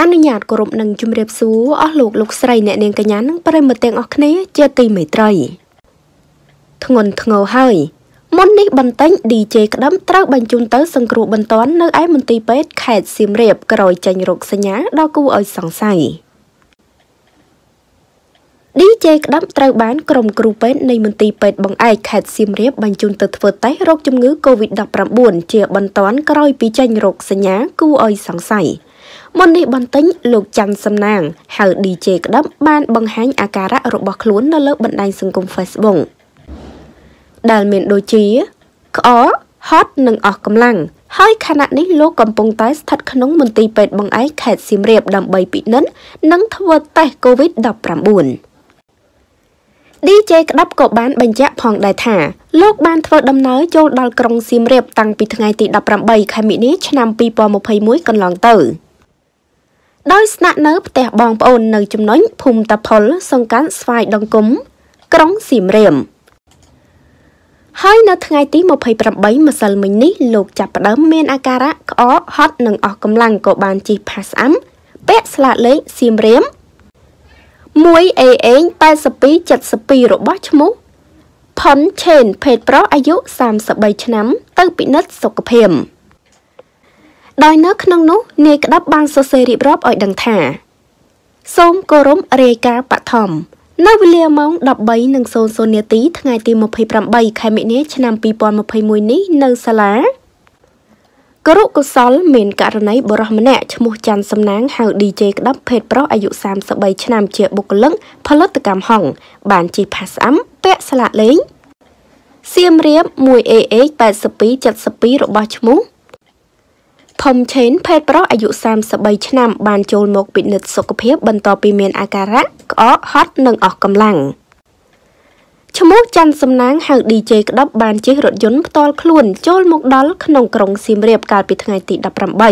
អនុញ្ញាតគោរពនិងជម្រាបសួរអស់លោកលោកស្រីអ្នកនាងកញ្ញានិងប្រិមត្តទាំងអស់គ្នាជាទីមេត្រីធ្ងន់ធ្ងរហើយមុននេះបន្តិច DJ ក្តឹមត្រូវបញ្ជូនទៅសង្គ្រោះបន្ទាន់នៅឯមន្ទីរពេទ្យខេត្តសៀមរាបក្រោយចេញរោគសញ្ញាដល់គូឲ្យសង្ស័យ DJ ក្តាប់ត្រូវបានក្រុមគ្រូពេទ្យនៃមន្ទីរពេទ្យបង្អែកខេត្តសៀមរាបបញ្ជូនទៅធ្វើតេស្តរោគជំងឺ Covid-19 ជាបន្ទាន់ក្រោយពីចេញរោគសញ្ញាគួរឲ្យសង្ស័យ។មុននេះបន្តិញលោកច័ន្ទសំណាង ហៅ DJ ក្តាប់បានបង្ហាញអាការៈរបស់ខ្លួននៅលើបណ្ដាញសង្គម Facebook ដែលមានដូចជាក្អកហត់និងអស់កម្លាំងហើយខណៈនេះលោកកំពុងតែស្ថិតក្នុងមន្ទីរពេទ្យបង្អែកខេត្តសៀមរាបដើម្បីពិនិត្យនិង ធ្វើតេស្ត COVID-19 DJ ក្តាប់ក៏បានបញ្ជាក់ផងដែរថាលោកបានធ្វើដំណើរចូលដល់ក្រុងសៀមរាបតាំងពីថ្ងៃទី18ខែមីនាឆ្នាំ2021កន្លងទៅ។ដោយស្នាក់នៅផ្ទះបងប្អូននៅចំណុចភូមិតាផល សង្កាត់ស្វាយដង្គមក្រុងសៀមរាបហើយនៅថ្ងៃទី28ម្សិលមិញនេះលោកចាប់ផ្ដើមមានអាការៈក្អកហត់និងអស់កម្លាំងក៏បានជិះផាសស្អាំពាក់ស្លាកលេខសៀមរាប 1AA 8272របស់ឈ្មោះផុនឆេន ភេទប្រុសអាយុ33ឆ្នាំ ទៅពិនិត្យសុខភាពដោយនៅក្នុងនោះនាយក្តាប់បានសរសេររៀបរាប់ឲ្យដឹងថាសូមគោរពរាយការណ៍បឋមនៅវេលាម៉ោង13:00នាទីថ្ងៃទី28ខែមិនិលឆ្នាំ2021នេះនៅសាលាគរុកុសលមានករណីបរិះម្នាក់ឈ្មោះច័ន្ទសំណាងហៅ DJ ក្តាប់ភេទប្រុសអាយុ33ឆ្នាំជាបុគ្គលិកផលិតកម្មហុងបានជិះផាសស្អាំពាក់ស្លាកលេងសៀមរាប 1AA 8272របស់ឈ្មោះផុំឆេនពេទ្យប្រុសអាយុ33ឆ្នាំបានចូលមកពិនិត្យសុខភាពបន្ទាប់ពីមានអាការៈក្អកហត់និងអស់កម្លាំងឈ្មោះច័ន្ទសំណាងហៅ DJ ក្តប់បានជិះរថយន្តផ្ទាល់ខ្លួន ចូលមកដល់ក្នុងក្រុងសៀមរាប កាលពីថ្ងៃទី18ប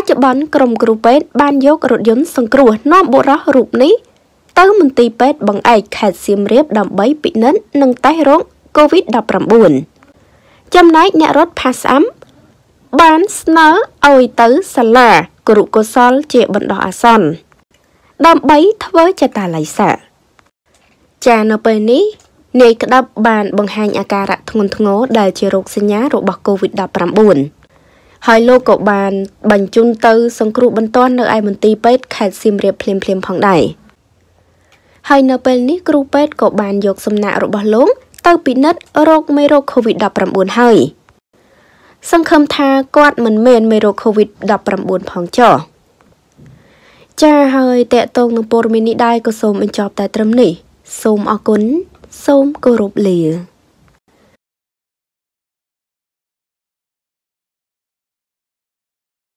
ច្ចុប្បន្នក្រុមគ្រូពេទ្យបានយករថយន្តសង្គ្រោះនាំបុរសរូបនេះទៅមន្ទីរពេទ្យបង្អែកខេត្តសៀមរាបដើម្បីពិនិត្យនិងតេស្តរោគ COVID-19 ចំណែកអ្នករត់ផាសអាំបានស្នើឲ្យទៅសាលាគរុកុសល ជាបណ្ដោះអាសន្នដើម្បីធ្វើចតាល័យសាចានៅពេលនេះនាយក្តាប់បានបង្ហាញអាការៈធ្ងន់ធ្ងរដែលជារោគសញ្ញារបស់ COVID-19 ហើយលោកក៏បាន បញ្ជូនទៅសង្គ្រោះបន្ទាន់នៅឯមន្ទីរពេទ្យខេត្តសៀមរាបភ្លាមភ្លាមផងដែរហើយនៅពេលនេះគ្រូពេទ្យក៏បានយកសំណាក់របស់លោកទៅពិនិត្យរោគមេរោគ COVID-19 ហើយ។សង្ឃឹមថាគាត់មិនមែនមេរោគ COVID-19 ផងចុះចាហើយតកតងនឹងព័ត៌មាននេះដែរក៏សូមបញ្ចប់តែ ត្រឹមនេះ សូមអរគុណសូមគោរពលា